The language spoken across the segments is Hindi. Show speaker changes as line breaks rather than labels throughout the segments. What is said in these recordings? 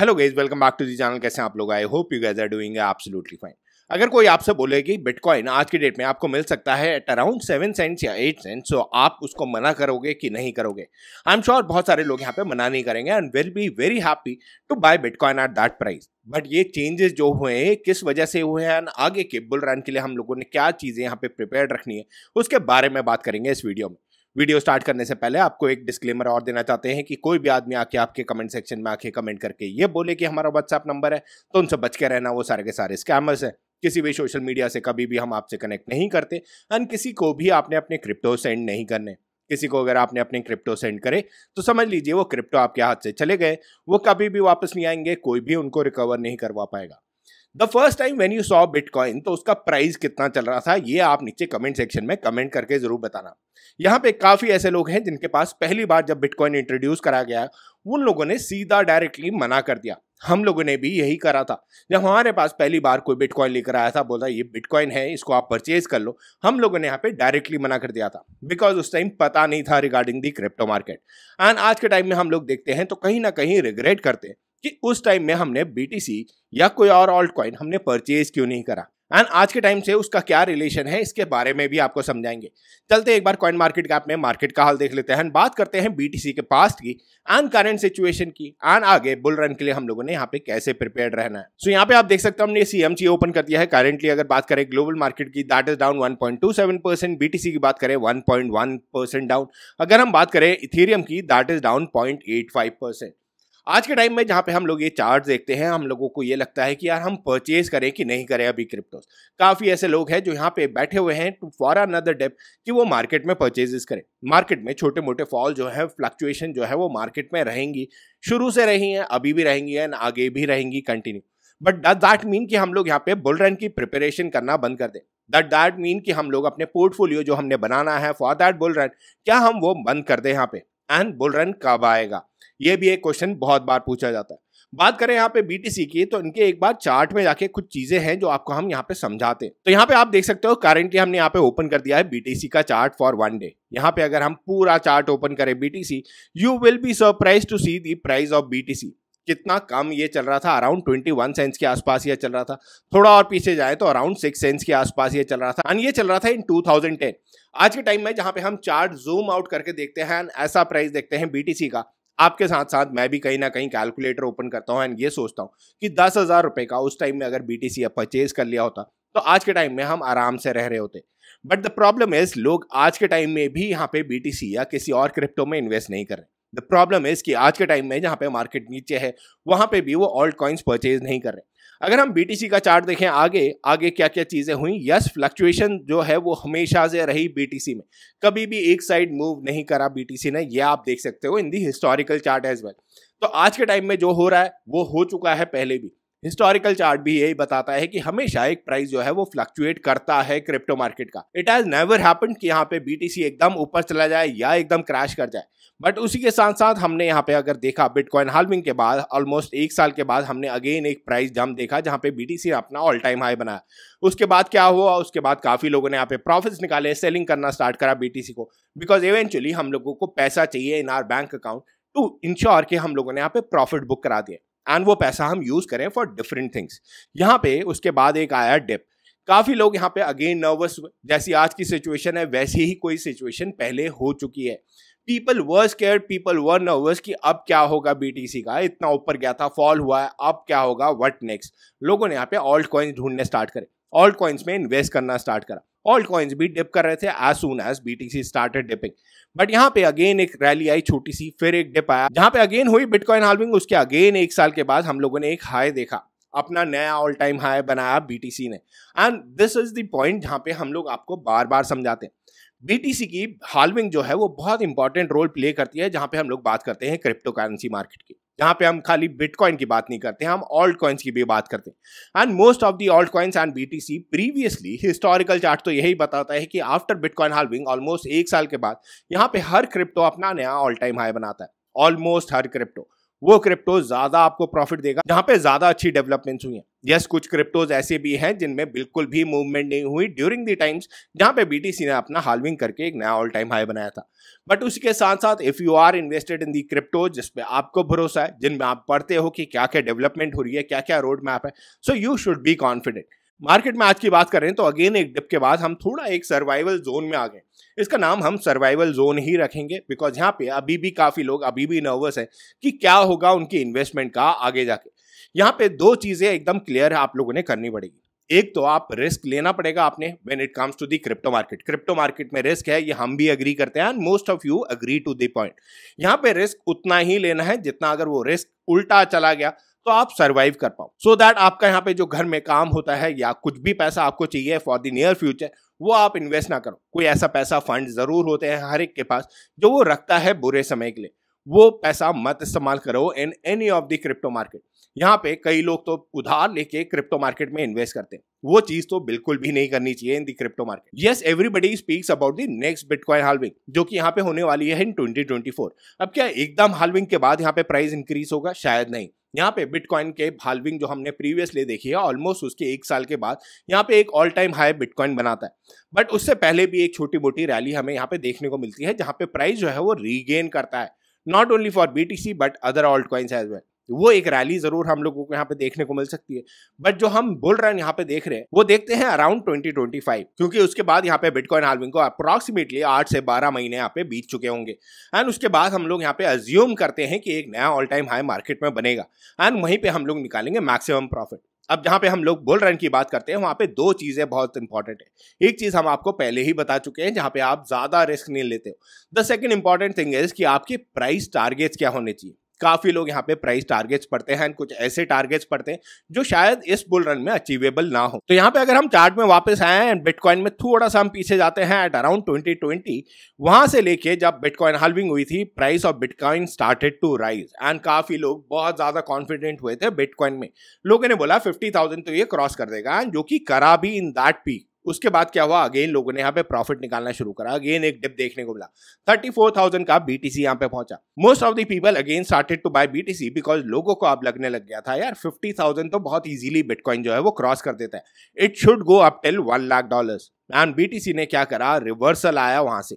hello guys welcome back to the channel कैसे आप लोग आए hope you guys are doing absolutely fine अगर कोई आपसे बोले कि बिटकॉइन आज की डेट में आपको मिल सकता है एट अराउंड सेवन सेंट्स या एट सेंट्स तो आप उसको मना करोगे कि नहीं करोगे आई एम श्योर बहुत सारे लोग यहाँ पे मना नहीं करेंगे and will be very happy to buy bitcoin at that price but ये चेंजेस जो हुए हैं किस वजह से हुए हैं एंड आगे के बुल रन के लिए हम लोगों ने क्या चीज़ें यहाँ पे प्रिपेयर रखनी है उसके बारे में बात करेंगे इस वीडियो में वीडियो स्टार्ट करने से पहले आपको एक डिस्क्लेमर और देना चाहते हैं कि कोई भी आदमी आके आपके कमेंट सेक्शन में आके कमेंट करके ये बोले कि हमारा व्हाट्सएप नंबर है तो उनसे बच के रहना वो सारे के सारे स्कैमर्स हैं किसी भी सोशल मीडिया से कभी भी हम आपसे कनेक्ट नहीं करते एंड किसी को भी आपने अपने क्रिप्टो सेंड नहीं करने किसी को अगर आपने अपने क्रिप्टो सेंड करे तो समझ लीजिए वो क्रिप्टो आपके हाथ से चले गए वो कभी भी वापस नहीं आएंगे कोई भी उनको रिकवर नहीं करवा पाएगा the first time when you saw bitcoin तो उसका प्राइस कितना चल रहा था ये आप नीचे कमेंट सेक्शन में कमेंट करके जरूर बताना यहाँ पे काफी ऐसे लोग हैं जिनके पास पहली बार जब बिटकॉइन इंट्रोड्यूस करा गया उन लोगों ने सीधा डायरेक्टली मना कर दिया हम लोगों ने भी यही करा था जब हमारे पास पहली बार कोई बिटकॉइन लेकर आया था बोला ये बिटकॉइन है इसको आप परचेज कर लो हम लोगों ने यहाँ पे डायरेक्टली मना कर दिया था बिकॉज उस टाइम पता नहीं था regarding the crypto market and आज के टाइम में हम लोग देखते हैं तो कहीं ना कहीं रिग्रेट करते हैं कि उस टाइम में हमने बी या कोई और ऑल्ट कॉइन हमने परचेज क्यों नहीं करा एंड आज के टाइम से उसका क्या रिलेशन है इसके बारे में भी आपको समझाएंगे चलते एक बार कॉइन मार्केट का में मार्केट का हाल देख लेते हैं बात करते हैं बीटीसी के पास्ट की एंड करेंट सिचुएशन की एंड आगे बुल रन के लिए हम लोगों ने यहाँ पे कैसे प्रिपेयर रहना है सो so, यहाँ पे आप देख सकते हो हमने सीएमसी ओपन कर दिया है करेंटली अगर बात करें ग्लोबल मार्केट की that is down one point two seven percent BTC की बात करें one point one percent down अगर हम बात करें इथेरियम की that is down point eight five percent आज के टाइम में जहाँ पे हम लोग ये चार्ट देखते हैं हम लोगों को ये लगता है कि यार हम परचेज करें कि नहीं करें अभी क्रिप्टोस काफ़ी ऐसे लोग हैं जो यहाँ पे बैठे हुए हैं टू फॉर अनदर डेप कि वो मार्केट में परचेजेस करें मार्केट में छोटे मोटे फॉल जो है फ्लक्चुएशन जो है वो मार्केट में रहेंगी शुरू से रही हैं अभी भी रहेंगी एंड आगे भी रहेंगी continue but does that mean कि हम लोग यहाँ पे बुल रन की प्रिपरेशन करना बंद कर दें दैट दैट मीन कि हम लोग अपने पोर्टफोलियो जो हमने बनाना है फॉर दैट बुल रन क्या हम वो बंद कर दें यहाँ पे एंड बुल रन कब आएगा ये भी एक क्वेश्चन बहुत बार पूछा जाता है बात करें यहाँ पे बीटीसी की तो इनके एक बार चार्ट में जाके कुछ चीजें हैं जो आपको हम यहाँ पे समझाते हैं तो यहाँ पे आप देख सकते हो करेंटली हमने यहाँ पे ओपन कर दिया है बीटीसी का चार्ट फॉर वन डे यहाँ पे अगर हम पूरा चार्ट ओपन करें BTC you will be surprise to see the price of BTC कितना कम ये चल रहा था अराउंड ट्वेंटी वन सेंस के आसपास ये चल रहा था थोड़ा और पीछे जाए तो अराउंड सिक्स सेंस के आसपास ये चल रहा था एंड ये चल रहा था इन टू थाउजेंड टेन आज के टाइम में जहां पे हम चार्ट जूम आउट करके देखते हैं ऐसा प्राइस देखते हैं बीटीसी का आपके साथ साथ मैं भी कहीं ना कहीं कैलकुलेटर ओपन करता हूँ एंड ये सोचता हूँ कि दस हज़ार रुपये का उस टाइम में अगर बी टी परचेज कर लिया होता तो आज के टाइम में हम आराम से रह रहे होते बट द प्रॉब्लम इज लोग आज के टाइम में भी यहाँ पे बी या किसी और क्रिप्टो में इन्वेस्ट नहीं कर रहे द प्रॉब्लम इज कि आज के टाइम में जहाँ पे मार्केट नीचे है वहाँ पे भी वो ऑल्ट कॉइन्स परचेज नहीं कर रहे अगर हम बीटीसी का चार्ट देखें आगे आगे क्या क्या चीज़ें हुई यस फ्लक्चुएशन जो है वो हमेशा से रही बीटीसी में कभी भी एक साइड मूव नहीं करा बीटीसी ने ये आप देख सकते हो in the historical chart as well तो आज के टाइम में जो हो रहा है वो हो चुका है पहले भी हिस्टोरिकल चार्ट भी यही बताता है कि हमेशा एक प्राइस जो है वो फ्लक्चुएट करता है क्रिप्टो मार्केट का इट हैज नेवर हैपन कि यहाँ पे बीटीसी एकदम ऊपर चला जाए या एकदम क्रैश कर जाए बट उसी के साथ साथ हमने यहाँ पे अगर देखा बिटकॉइन हालविंग के बाद ऑलमोस्ट एक साल के बाद हमने अगेन एक प्राइस जम देखा जहाँ पे बीटीसी ने अपना ऑल टाइम हाई बनाया उसके बाद क्या हुआ उसके बाद काफ़ी लोगों ने यहाँ पे प्रॉफिट्स निकाले सेलिंग करना स्टार्ट करा बीटीसी को बिकॉज इवेंचुअली हम लोगों को पैसा चाहिए in our bank account to ensure कि हम लोगों ने यहाँ पे प्रॉफिट बुक करा दिया एंड वो पैसा हम यूज करें फॉर डिफरेंट थिंग्स यहाँ पे उसके बाद एक आया डिप काफ़ी लोग यहाँ पे अगेन नर्वस जैसी आज की सिचुएशन है वैसी ही कोई सिचुएशन पहले हो चुकी है people were scared people were nervous कि अब क्या होगा बी का इतना ऊपर गया था फॉल हुआ है अब क्या होगा वट नेक्स्ट लोगों ने यहाँ पे ऑल्ट कॉइन्स ढूंढने स्टार्ट करे ऑल्ट कॉइन्स में इन्वेस्ट करना स्टार्ट करा ऑल कॉइन्स भी डिप कर रहे थे as soon as B T C started dipping but यहाँ पे अगेन एक रैली आई छोटी सी फिर एक डिप आया जहाँ पे अगेन हुई बिटकॉइन हार्विंग उसके अगेन एक साल के बाद हम लोगों ने एक हाई देखा अपना नया ऑल टाइम हाई बनाया बी टी सी ने and this is the point जहाँ पे हम लोग आपको बार बार समझाते हैं बीटीसी की हार्विंग जो है वो बहुत इंपॉर्टेंट रोल प्ले करती है जहाँ पे हम लोग बात करते हैं क्रिप्टो करेंसी मार्केट की यहाँ पे हम खाली बिटकॉइन की बात नहीं करते हम ऑल्ट कॉइन्स की भी बात करते हैं and most of the altcoins and B T C previously historical chart तो यही बताता है कि आफ्टर बिटकॉइन हार्विंग ऑलमोस्ट एक साल के बाद यहाँ पे हर क्रिप्टो अपना नया ऑल टाइम हाई बनाता है ऑलमोस्ट हर क्रिप्टो वो क्रिप्टो ज्यादा आपको प्रॉफिट देगा जहां पे ज्यादा अच्छी डेवलपमेंट्स हुई हैं यस yes, कुछ क्रिप्टोज ऐसे भी हैं जिनमें बिल्कुल भी मूवमेंट नहीं हुई ड्यूरिंग दी टाइम्स जहां पे बीटीसी ने अपना हालविंग करके एक नया ऑल टाइम हाई बनाया था बट उसके साथ साथ if you are invested in the crypto जिसपे आपको भरोसा है जिनमें आप पढ़ते हो कि क्या क्या डेवलपमेंट हो रही है क्या क्या रोड मैप है so you should be confident market में आज की बात करें तो अगेन एक डिप के बाद हम थोड़ा एक सर्वाइवल जोन में आ गए इसका नाम हम सर्वाइवल जोन ही रखेंगे बिकॉज यहाँ पे अभी भी काफ़ी लोग अभी भी नर्वस हैं कि क्या होगा उनकी इन्वेस्टमेंट का आगे जाके यहाँ पे दो चीज़ें एकदम क्लियर आप लोगों ने करनी पड़ेगी एक तो आप रिस्क लेना पड़ेगा आपने when it comes to the crypto market crypto market में रिस्क है ये हम भी अग्री करते हैं and most of you agree to the point यहाँ पे रिस्क उतना ही लेना है जितना अगर वो रिस्क उल्टा चला गया तो आप सर्वाइव कर पाओ सो so दैट आपका यहाँ पे जो घर में काम होता है या कुछ भी पैसा आपको चाहिए फॉर द नियर फ्यूचर वो आप इन्वेस्ट ना करो कोई ऐसा पैसा फंड जरूर होते हैं हर एक के पास जो वो रखता है बुरे समय के लिए वो पैसा मत इस्तेमाल करो in any of the crypto market यहाँ पे कई लोग तो उधार लेके क्रिप्टो मार्केट में इन्वेस्ट करते हैं वो चीज तो बिल्कुल भी नहीं करनी चाहिए in the crypto market yes everybody speaks about the next bitcoin halving जो कि यहाँ पे होने वाली है इन 2024 अब क्या एकदम हालविंग के बाद यहाँ पे प्राइस इंक्रीज होगा शायद नहीं यहाँ पे बिटकॉइन के हालविंग जो हमने प्रीवियसली देखी है ऑलमोस्ट उसके एक साल के बाद यहाँ पे एक ऑल टाइम हाई बिटकॉइन बनाता है बट उससे पहले भी एक छोटी मोटी रैली हमें यहाँ पे देखने को मिलती है जहाँ पे प्राइस जो है वो रीगेन करता है not only for B T C but other altcoins as well वो एक रैली जरूर हम लोगों को यहाँ पे देखने को मिल सकती है बट जो हम बोल रहे हैं यहाँ पे देख रहे हैं वो देखते हैं अराउंड ट्वेंटी ट्वेंटी फाइव क्योंकि उसके बाद यहाँ पे बिटकॉइन हालविंग को अप्रॉक्सीमेटली आठ से बारह महीने यहाँ पे बीत चुके होंगे एंड उसके बाद हम लोग यहाँ पे अज्यूम करते हैं कि एक नया ऑल टाइम हाई मार्केट में बनेगा एंड वहीं पर हम लोग निकालेंगे मैक्सिमम प्रॉफिट अब जहाँ पे हम लोग बुल रन की बात करते हैं वहाँ पे दो चीज़ें बहुत इंपॉर्टेंट है एक चीज़ हम आपको पहले ही बता चुके हैं जहाँ पे आप ज़्यादा रिस्क नहीं लेते हो the second important thing is कि आपके प्राइस टारगेट्स क्या होने चाहिए काफ़ी लोग यहाँ पे प्राइस टारगेट्स पढ़ते हैं कुछ ऐसे टारगेट्स पढ़ते हैं जो शायद इस बुल रन में अचीवेबल ना हो तो यहाँ पे अगर हम चार्ट में वापस आए एंड बिटकॉइन में थोड़ा सा हम पीछे जाते हैं एट अराउंड ट्वेंटी ट्वेंटी वहाँ से लेके जब बिटकॉइन हल्विंग हुई थी price of bitcoin started to rise and काफ़ी लोग बहुत ज़्यादा कॉन्फिडेंट हुए थे बिटकॉइन में लोगों ने बोला फिफ्टी तो ये क्रॉस कर देगा एंड जो कि करा भी इन दैट पीक उसके बाद क्या हुआ अगेन लोगों ने यहाँ पे प्रॉफिट निकालना शुरू करा अगेन एक डिप देखने को मिला थर्टी फोर थाउजेंड का बीटीसी यहाँ पे पहुंचा most of the people again started to buy BTC because लोगों को अब लगने लग गया था यार फिफ्टी थाउजेंड तो बहुत इजीली बिटकॉइन जो है वो क्रॉस कर देता है it should go up till one lakh dollar and BTC ने क्या करा रिवर्सल आया वहां से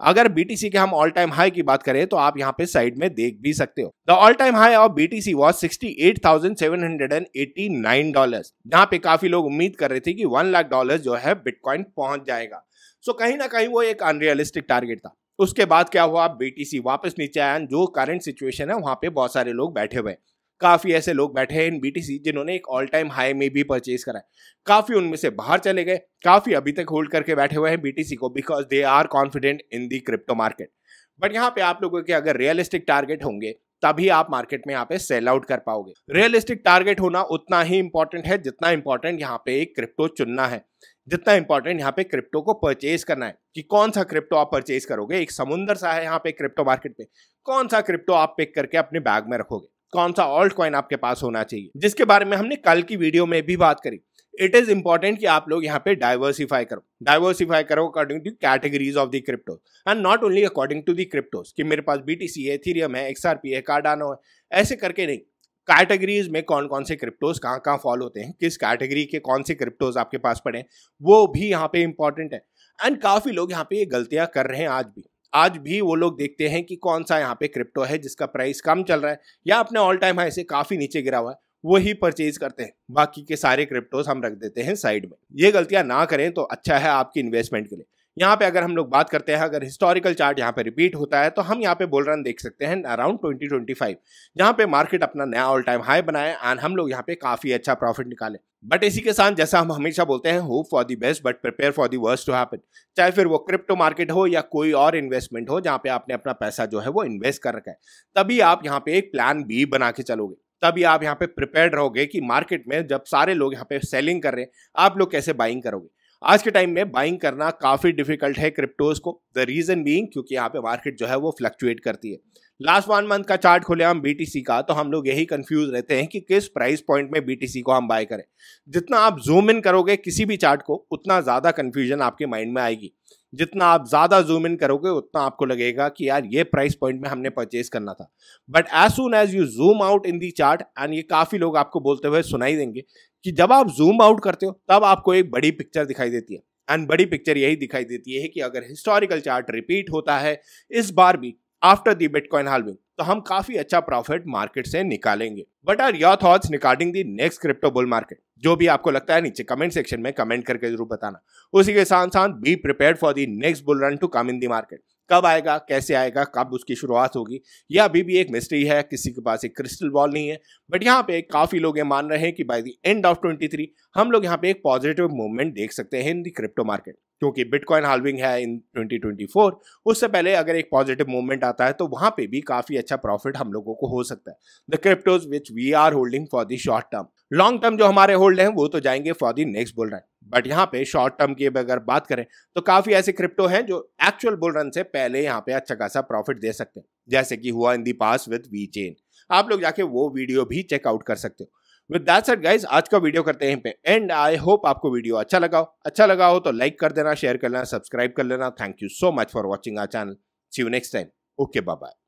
अगर बीटीसी के हम ऑल टाइम हाई की बात करें तो आप यहाँ पे साइड में देख भी सकते हो the all time high of BTC was sixty eight thousand seven hundred and eighty nine dollar यहाँ पे काफी लोग उम्मीद कर रहे थे कि वन लाख डॉलर जो है बिटकॉइन पहुंच जाएगा सो so, कहीं ना कहीं वो एक अनरियलिस्टिक टारगेट था उसके बाद क्या हुआ बीटीसी वापस नीचे आया जो करंट सिचुएशन है वहां पे बहुत सारे लोग बैठे हुए हैं काफ़ी ऐसे लोग बैठे हैं इन बीटीसी जिन्होंने एक ऑल टाइम हाई में भी परचेज कराए काफ़ी उनमें से बाहर चले गए काफ़ी अभी तक होल्ड करके बैठे हुए हैं बीटीसी को because they are confident in the crypto market but यहाँ पे आप लोगों के अगर रियलिस्टिक टारगेट होंगे तभी आप मार्केट में यहाँ पे सेल आउट कर पाओगे रियलिस्टिक टारगेट होना उतना ही इंपॉर्टेंट है जितना इंपॉर्टेंट यहाँ पे एक क्रिप्टो चुनना है जितना इंपॉर्टेंट यहाँ पे क्रिप्टो को परचेज करना है कि कौन सा क्रिप्टो आप परचेज करोगे एक समुंदर सा है यहाँ पे क्रिप्टो मार्केट पे कौन सा क्रिप्टो आप पिक करके अपने बैग में रखोगे कौन सा ऑल्ट कॉइन आपके पास होना चाहिए जिसके बारे में हमने कल की वीडियो में भी बात करी इट इज इंपॉर्टेंट कि आप लोग यहाँ पे डाइवर्सिफाई करो डाइवर्सिफाई करो according to categories of the cryptos and not only according to the cryptos कि मेरे पास बी टी सी है थीरियम है एक्स आर पी है कार्डानो है ऐसे करके नहीं कैटेगरीज में कौन कौन से क्रिप्टोज कहाँ कहाँ फॉल होते हैं किस कैटेगरी के कौन से क्रिप्टोज आपके पास पड़े वो भी यहाँ पे इंपॉर्टेंट है एंड काफ़ी लोग यहाँ पे ये गलतियाँ कर रहे हैं आज भी आज भी वो लोग देखते हैं कि कौन सा यहाँ पे क्रिप्टो है जिसका प्राइस कम चल रहा है या अपने ऑल टाइम हाई से काफ़ी नीचे गिरा हुआ है वही परचेज करते हैं बाकी के सारे क्रिप्टोज हम रख देते हैं साइड में ये गलतियां ना करें तो अच्छा है आपकी इन्वेस्टमेंट के लिए यहाँ पे अगर हम लोग बात करते हैं अगर हिस्टोरिकल चार्ट यहाँ पे रिपीट होता है तो हम यहाँ पे बोल रन देख सकते हैं अराउंड 2025 जहाँ पे मार्केट अपना नया ऑल टाइम हाई बनाए एंड हम लोग यहाँ पे काफ़ी अच्छा प्रॉफिट निकाले बट इसी के साथ जैसा हम हमेशा बोलते हैं hope for the best but prepare for the worst to happen चाहे फिर वो क्रिप्टो मार्केट हो या कोई और इन्वेस्टमेंट हो जहाँ पे आपने अपना पैसा जो है वो इन्वेस्ट कर रखा है तभी आप यहाँ पे एक प्लान बी बना के चलोगे तभी आप यहाँ पे प्रिपेयर रहोगे कि मार्केट में जब सारे लोग यहाँ पे सेलिंग कर रहे हैं आप लोग कैसे बाइंग करोगे आज के टाइम में बाइंग करना काफ़ी डिफिकल्ट है क्रिप्टोज को द रीज़न बीइंग क्योंकि यहाँ पे मार्केट जो है वो फ्लक्चुएट करती है लास्ट वन मंथ का चार्ट खोले हम बी का तो हम लोग यही कंफ्यूज रहते हैं कि किस प्राइस पॉइंट में बी को हम बाय करें जितना आप जूम इन करोगे किसी भी चार्ट को उतना ज़्यादा कन्फ्यूजन आपके माइंड में आएगी जितना आप ज़्यादा जूम इन करोगे उतना आपको लगेगा कि यार ये प्राइस पॉइंट में हमने परचेज करना था but as soon as you zoom out in the chart and ये काफ़ी लोग आपको बोलते हुए सुनाई देंगे कि जब आप जूम आउट करते हो तब आपको एक बड़ी पिक्चर दिखाई देती है एंड बड़ी पिक्चर यही दिखाई देती है कि अगर हिस्टोरिकल चार्ट रिपीट होता है इस बार भी आफ्टर दी बिटकॉइन हालविंग तो हम काफी अच्छा प्रॉफिट मार्केट से निकालेंगे but are your thoughts regarding the next crypto bull market जो भी आपको लगता है नीचे कमेंट सेक्शन में कमेंट करके जरूर बताना उसी के साथ साथ be prepare for the next bull run to come in the market कब आएगा कैसे आएगा कब उसकी शुरुआत होगी यह अभी भी एक मिस्ट्री है किसी के पास एक क्रिस्टल बॉल नहीं है बट यहाँ पे काफ़ी लोग ये मान रहे हैं कि बाय द एंड ऑफ 23 हम लोग यहाँ पे एक पॉजिटिव मूवमेंट देख सकते हैं इन द क्रिप्टो मार्केट क्योंकि बिटकॉइन हालविंग है इन 2024 उससे पहले अगर एक पॉजिटिव मूवमेंट आता है तो वहाँ पे भी काफ़ी अच्छा प्रॉफिट हम लोगों को हो सकता है the cryptos which we are holding for the short term long term जो हमारे होल्ड हैं वो तो जाएंगे फॉर द नेक्स्ट रहे हैं बट यहाँ पे शॉर्ट टर्म की अगर बात करें तो काफ़ी ऐसे क्रिप्टो हैं जो एक्चुअल बुल रन से पहले यहाँ पे अच्छा खासा प्रॉफिट दे सकते हैं जैसे कि हुआ in the pass with we chain आप लोग जाके वो वीडियो भी चेकआउट कर सकते हो विद दैट सेट गाइज आज का वीडियो करते हैं पे एंड आई होप आपको वीडियो अच्छा लगा हो अच्छा लगा हो तो लाइक कर देना शेयर कर लेना सब्सक्राइब कर लेना thank you so much for watching our channel see you next time okay bye